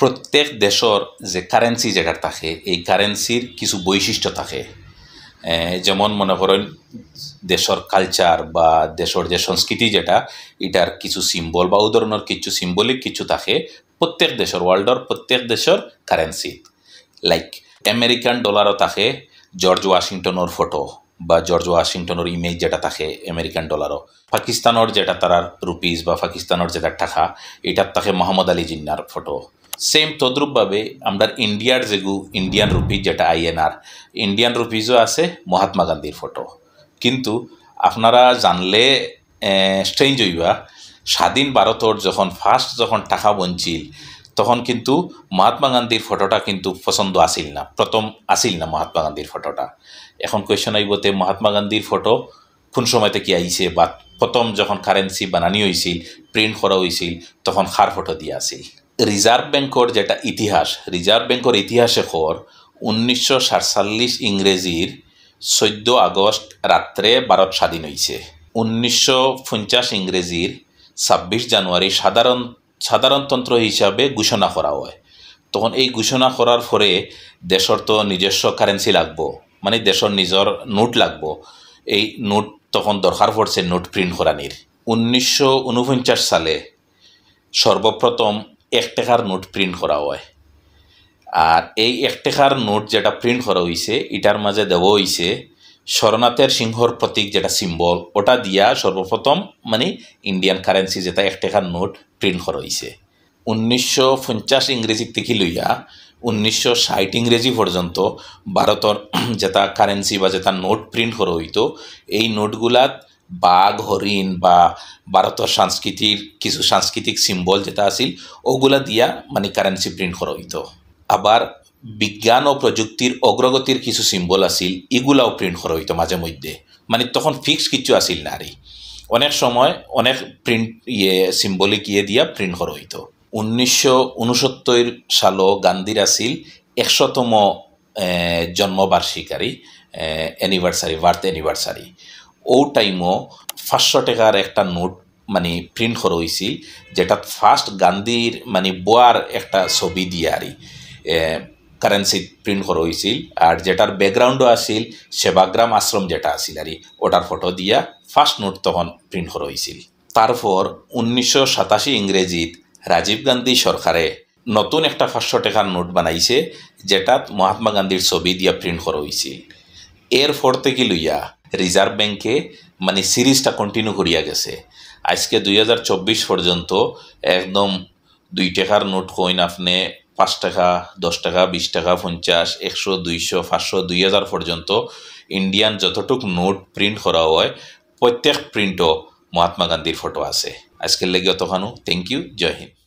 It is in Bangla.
প্রত্যেক দেশর যে কারেন্সি যেটা থাকে এই কারেন্সির কিছু বৈশিষ্ট্য থাকে যেমন মনে করেন দেশের কালচার বা দেশের যে সংস্কৃতি যেটা এটার কিছু সিম্বল বা উদাহরণের কিছু সিম্বলিক কিছু থাকে প্রত্যেক দেশের ওয়ার্ল্ডর প্রত্যেক দেশের কারেন্সি লাইক আমেরিকান ডলারও থাকে জর্জ ওয়াশিংটনের ফটো বা জর্জ ওয়াশিংটনের ইমেজ যেটা থাকে আমেরিকান ডলারও পাকিস্তানের যেটা তারার রুপিস বা পাকিস্তানের যেটা টাকা এটার থাকে মোহাম্মদ আলী জিন্নার ফটো সেম তদ্রুপভাবে আমরা ইন্ডিয়ার যেগু ইন্ডিয়ান রুপি যেটা আইএনআর ইন্ডিয়ান রুপিজও আছে মহাত্মা গান্ধীর ফটো কিন্তু আপনারা জানলে স্ট্রেঞ্জ হইবা স্বাধীন ভারতর যখন ফার্স্ট যখন টাকা বঞ্চিল তখন কিন্তু মহাত্মা গান্ধীর ফটোটা কিন্তু পছন্দ আসিল না প্রথম আসিল না মহাত্মা গান্ধীর ফটোটা এখন কোয়েশন আইবতে মহাত্মা গান্ধীর ফটো কোন সময়তে কি আইছে বা প্রথম যখন কারেন্সি বানানি হয়েছিল প্রিন্ট করা হয়েছিল তখন খার ফটো দিয়ে আসিল রিজার্ভ ব্যাঙ্কর যেটা ইতিহাস রিজার্ভ ব্যাঙ্কর ইতিহাসে খর উনিশশো সাতচল্লিশ ইংরেজির চৈদ্দ আগস্ট রাত্রে ভারত স্বাধীন হয়েছে উনিশশো পঞ্চাশ ইংরেজির ছাব্বিশ জানুয়ারি সাধারণ সাধারণতন্ত্র হিসাবে ঘোষণা করা হয় তখন এই ঘোষণা করার পরে দেশের তো নিজস্ব কারেন্সি লাগবো মানে দেশের নিজের নোট লাগবো এই নোট তখন দরকার পড়ছে নোট প্রিন্ট করানির উনিশশো সালে সর্বপ্রথম এক টাকার নোট প্রিন্ট করা হয় আর এই এক টাকার নোট যেটা প্রিন্ট করা হয়েছে এটার মাঝে দেওয়া হয়েছে স্বর্ণাথের সিংহর প্রতীক যেটা সিম্বল ওটা দিয়া সর্বপ্রথম মানে ইন্ডিয়ান কারেন্সি যেটা এক টাকার নোট প্রিন্ট করা হয়েছে উনিশশো পঞ্চাশ ইংরেজির থেকে লইয়া উনিশশো ষাট ইংরেজি পর্যন্ত ভারতের যেটা কারেন্সি বা যেটা নোট প্রিন্ট করা হইতো এই নোটগুলাত বাঘ হরিণ বা ভারতের সংস্কৃতির কিছু সাংস্কৃতিক সিম্বল যেটা আছিল ওগুলা দিয়া মানে কারেন্সি প্রিন্ট করা হইত আবার বিজ্ঞান ও প্রযুক্তির অগ্রগতির কিছু সিম্বল আছিল এগুলাও প্রিন্ট করা হইতো মাঝে মধ্যে মানে তখন ফিক্স কিছু আসিল না আরে অনেক সময় অনেক প্রিন্ট ইয়ে সিম্বলিক ইয়ে দিয়া প্রিন্ট করা হইতো উনিশশো উনসত্তর সালও গান্ধীর আছিল একশোতম জন্মবার্ষিকারী অ্যানিভার্সারি বার্থ অ্যানিভার্সারি ও টাইমও পাঁচশো টাকার একটা নোট মানে প্রিন্ট করা হয়েছিল যেটা ফার্স্ট গান্ধীর মানে বোয়ার একটা ছবি দিয়ে আর কারেন্সি প্রিন্ট করা হয়েছিল আর যেটার ব্যাকগ্রাউন্ডও আসিল সেবাগ্রাম আশ্রম যেটা আসিল আর ওটার ফটো দিয়া ফার্স্ট নোট তখন প্রিন্ট করা হয়েছিল তারপর উনিশশো সাতাশি ইংরেজিত রাজীব গান্ধী সরকারে নতুন একটা পাঁচশো টাকার নোট বানাইছে যেটা মহাত্মা গান্ধীর ছবি দিয়া প্রিন্ট করা হয়েছিল এর ফর থেকে লইয়া রিজার্ভ ব্যাংকে মানে সিরিজটা কন্টিনিউ করিয়া গেছে আজকে দুই পর্যন্ত একদম দুই টাকার নোট কইন আপনি পাঁচ টাকা দশ টাকা বিশ টাকা পঞ্চাশ একশো দুইশো পাঁচশো দুই হাজার পর্যন্ত ইন্ডিয়ান যতটুক নোট প্রিন্ট করা হয় প্রত্যেক প্রিন্টও মহাত্মা গান্ধীর ফটো আছে আজকের লেগে অতখানো থ্যাংক ইউ জয় হিন্দ